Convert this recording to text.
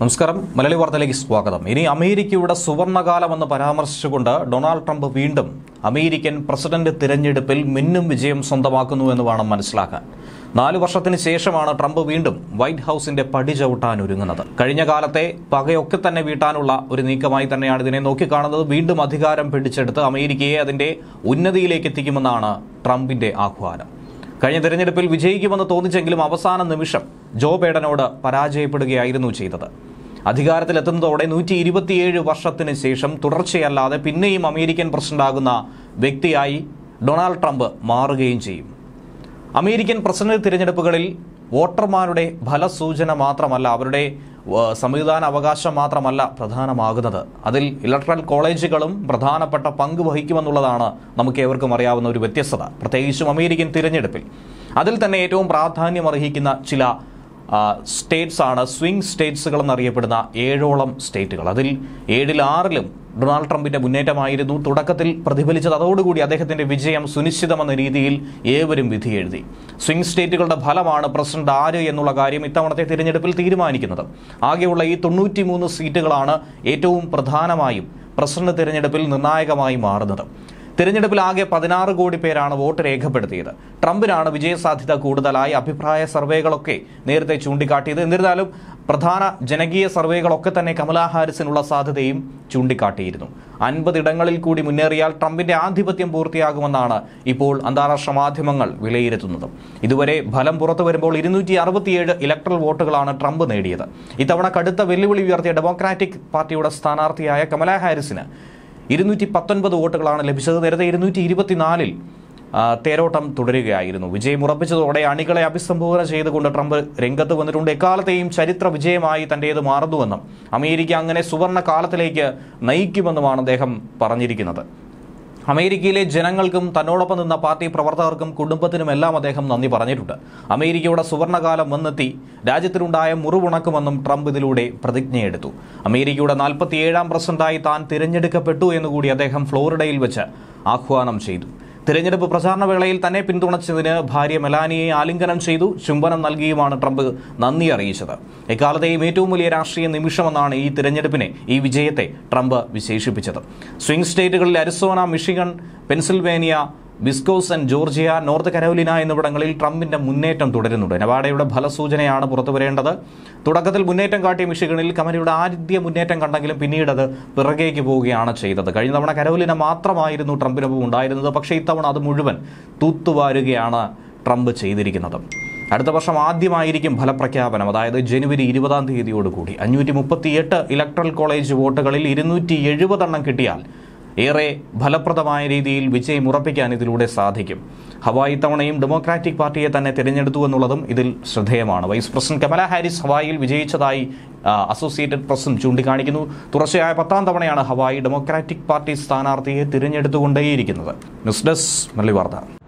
നമസ്കാരം മലയാളി വാർത്തയിലേക്ക് സ്വാഗതം ഇനി അമേരിക്കയുടെ സുവർണകാലമെന്ന് പരാമർശിച്ചുകൊണ്ട് ഡൊണാൾഡ് ട്രംപ് വീണ്ടും അമേരിക്കൻ പ്രസിഡന്റ് തിരഞ്ഞെടുപ്പിൽ മിന്നും വിജയം സ്വന്തമാക്കുന്നു എന്ന് വേണം മനസ്സിലാക്കാൻ നാലു വർഷത്തിന് ശേഷമാണ് ട്രംപ് വീണ്ടും വൈറ്റ് ഹൌസിന്റെ പടി ചവിട്ടാൻ ഒരുങ്ങുന്നത് കഴിഞ്ഞ കാലത്തെ പകയൊക്കെ തന്നെ വീട്ടാനുള്ള ഒരു നീക്കമായി തന്നെയാണ് ഇതിനെ നോക്കിക്കാണുന്നത് വീണ്ടും അധികാരം പിടിച്ചെടുത്ത് അമേരിക്കയെ അതിന്റെ ഉന്നതിയിലേക്ക് എത്തിക്കുമെന്നാണ് ട്രംപിന്റെ ആഹ്വാനം കഴിഞ്ഞ തെരഞ്ഞെടുപ്പിൽ വിജയിക്കുമെന്ന് തോന്നിച്ചെങ്കിലും അവസാന നിമിഷം ജോ ബൈഡനോട് പരാജയപ്പെടുകയായിരുന്നു ചെയ്തത് അധികാരത്തിലെത്തുന്നതോടെ നൂറ്റി ഇരുപത്തിയേഴ് വർഷത്തിന് ശേഷം തുടർച്ചയല്ലാതെ പിന്നെയും അമേരിക്കൻ പ്രസിഡന്റാകുന്ന വ്യക്തിയായി ഡൊണാൾഡ് ട്രംപ് മാറുകയും ചെയ്യും അമേരിക്കൻ പ്രസിഡന്റ് തിരഞ്ഞെടുപ്പുകളിൽ വോട്ടർമാരുടെ ഫലസൂചന മാത്രമല്ല അവരുടെ സംവിധാന അവകാശം മാത്രമല്ല പ്രധാനമാകുന്നത് അതിൽ ഇലക്ട്രൽ കോളേജുകളും പ്രധാനപ്പെട്ട പങ്ക് വഹിക്കുമെന്നുള്ളതാണ് നമുക്ക് ഏവർക്കും അറിയാവുന്ന ഒരു വ്യത്യസ്തത പ്രത്യേകിച്ചും അമേരിക്കൻ തിരഞ്ഞെടുപ്പിൽ അതിൽ തന്നെ ഏറ്റവും പ്രാധാന്യം അർഹിക്കുന്ന ചില സ്റ്റേറ്റ്സ് ആണ് സ്വിംഗ് സ്റ്റേറ്റ്സുകൾ എന്നറിയപ്പെടുന്ന ഏഴോളം സ്റ്റേറ്റുകൾ അതിൽ ഏഴിൽ ആറിലും ഡൊണാൾഡ് ട്രംപിന്റെ മുന്നേറ്റമായിരുന്നു തുടക്കത്തിൽ പ്രതിഫലിച്ചത് അതോടുകൂടി അദ്ദേഹത്തിന്റെ വിജയം സുനിശ്ചിതമെന്ന രീതിയിൽ ഏവരും വിധി എഴുതി സ്വിംഗ് സ്റ്റേറ്റുകളുടെ ഫലമാണ് പ്രസിഡന്റ് ആര് എന്നുള്ള കാര്യം ഇത്തവണത്തെ തിരഞ്ഞെടുപ്പിൽ തീരുമാനിക്കുന്നത് ആകെയുള്ള ഈ തൊണ്ണൂറ്റിമൂന്ന് സീറ്റുകളാണ് ഏറ്റവും പ്രധാനമായും പ്രസിഡന്റ് തിരഞ്ഞെടുപ്പിൽ നിർണായകമായി മാറുന്നത് തിരഞ്ഞെടുപ്പിൽ ആകെ പതിനാറ് കോടി പേരാണ് വോട്ട് രേഖപ്പെടുത്തിയത് ട്രംപിനാണ് വിജയസാധ്യത കൂടുതലായി അഭിപ്രായ സർവേകളൊക്കെ നേരത്തെ ചൂണ്ടിക്കാട്ടിയത് എന്നിരുന്നാലും പ്രധാന ജനകീയ സർവേകളൊക്കെ തന്നെ കമലാ ഹാരിസിനുള്ള സാധ്യതയും ചൂണ്ടിക്കാട്ടിയിരുന്നു അൻപതിടങ്ങളിൽ കൂടി മുന്നേറിയാൽ ട്രംപിന്റെ ആധിപത്യം പൂർത്തിയാകുമെന്നാണ് ഇപ്പോൾ അന്താരാഷ്ട്ര മാധ്യമങ്ങൾ വിലയിരുത്തുന്നത് ഇതുവരെ ഫലം പുറത്തു വരുമ്പോൾ ഇരുന്നൂറ്റി അറുപത്തിയേഴ് ഇലക്ട്രൽ വോട്ടുകളാണ് ട്രംപ് നേടിയത് ഇത്തവണ കടുത്ത വെല്ലുവിളി ഉയർത്തിയ ഡെമോക്രാറ്റിക് പാർട്ടിയുടെ സ്ഥാനാർത്ഥിയായ കമലാ ഹാരിസിന് ഇരുന്നൂറ്റി പത്തൊൻപത് വോട്ടുകളാണ് ലഭിച്ചത് നേരത്തെ ഇരുന്നൂറ്റി ഇരുപത്തിനാലിൽ തേരോട്ടം തുടരുകയായിരുന്നു വിജയം ഉറപ്പിച്ചതോടെ അണികളെ അഭിസംബോധന ചെയ്തുകൊണ്ട് ട്രംപ് രംഗത്ത് വന്നിട്ടുണ്ട് എക്കാലത്തെയും ചരിത്ര വിജയമായി തൻ്റെ മാറുന്നുവെന്നും അമേരിക്ക അങ്ങനെ സുവർണ കാലത്തിലേക്ക് നയിക്കുമെന്നുമാണ് അദ്ദേഹം പറഞ്ഞിരിക്കുന്നത് അമേരിക്കയിലെ ജനങ്ങൾക്കും തന്നോടൊപ്പം നിന്ന പാർട്ടി പ്രവർത്തകർക്കും കുടുംബത്തിനുമെല്ലാം അദ്ദേഹം നന്ദി പറഞ്ഞിട്ടുണ്ട് അമേരിക്കയുടെ സുവർണകാലം വന്നെത്തി രാജ്യത്തിനുണ്ടായ മുറിവുണക്കുമെന്നും ട്രംപ് ഇതിലൂടെ പ്രതിജ്ഞയെടുത്തു അമേരിക്കയുടെ നാൽപ്പത്തിയേഴാം പ്രസിഡന്റായി താൻ തിരഞ്ഞെടുക്കപ്പെട്ടു എന്നുകൂടി അദ്ദേഹം ഫ്ലോറിഡയിൽ വെച്ച് ആഹ്വാനം ചെയ്തു തിരഞ്ഞെടുപ്പ് പ്രചാരണ വേളയിൽ തന്നെ പിന്തുണച്ചതിന് ഭാര്യ മെലാനിയെ ആലിംഗനം ചെയ്തു ചുംബനം നൽകിയുമാണ് ട്രംപ് നന്ദി അറിയിച്ചത് എക്കാലത്തെയും ഏറ്റവും വലിയ രാഷ്ട്രീയ നിമിഷമെന്നാണ് ഈ തിരഞ്ഞെടുപ്പിനെ ഈ വിജയത്തെ ട്രംപ് വിശേഷിപ്പിച്ചത് സ്വിംഗ് സ്റ്റേറ്റുകളിൽ Arizona Michigan Pennsylvania Wisconsin and Georgia North Carolina എന്നിവിടങ്ങളിൽ ട്രംപിന്റെ മുന്നേറ്റം തുടരുന്നുണ്ട് നവാഡയുടെ ഫലസൂചനയാണ് പുറത്തുവരേണ്ടത് തുടക്കത്തിൽ മുന്നേറ്റം കാട്ടിയ മിഷികളിൽ കമലയുടെ ആദ്യ മുന്നേറ്റം കണ്ടെങ്കിലും പിന്നീട് അത് പിറകേക്ക് പോവുകയാണ് ചെയ്തത് കഴിഞ്ഞ തവണ കരോലിന മാത്രമായിരുന്നു ട്രംപിനൊപ്പം ഉണ്ടായിരുന്നത് പക്ഷേ ഇത്തവണ അത് മുഴുവൻ തൂത്തുവാരുകയാണ് ട്രംപ് ചെയ്തിരിക്കുന്നത് അടുത്ത വർഷം ആദ്യമായിരിക്കും ഫലപ്രഖ്യാപനം അതായത് ജനുവരി ഇരുപതാം തീയതിയോടുകൂടി അഞ്ഞൂറ്റി മുപ്പത്തിയെട്ട് ഇലക്ട്രൽ കോളേജ് വോട്ടുകളിൽ ഇരുന്നൂറ്റി എഴുപതെണ്ണം കിട്ടിയാൽ ഏറെ ഫലപ്രദമായ രീതിയിൽ വിജയം ഉറപ്പിക്കാൻ ഇതിലൂടെ സാധിക്കും ഹവായി തവണയും ഡെമോക്രാറ്റിക് പാർട്ടിയെ തന്നെ തിരഞ്ഞെടുത്തു എന്നുള്ളതും ഇതിൽ ശ്രദ്ധേയമാണ് വൈസ് പ്രസിഡന്റ് കമല ഹാരിസ് ഹവായിൽ വിജയിച്ചതായി അസോസിയേറ്റഡ് പ്രസും ചൂണ്ടിക്കാണിക്കുന്നു തുടർച്ചയായ പത്താം തവണയാണ് ഹവായി ഡെമോക്രാറ്റിക് പാർട്ടി സ്ഥാനാർത്ഥിയെ തിരഞ്ഞെടുത്തുകൊണ്ടേയിരിക്കുന്നത് ന്യൂസ് ഡെസ്ക് മുരളി വാർത്ത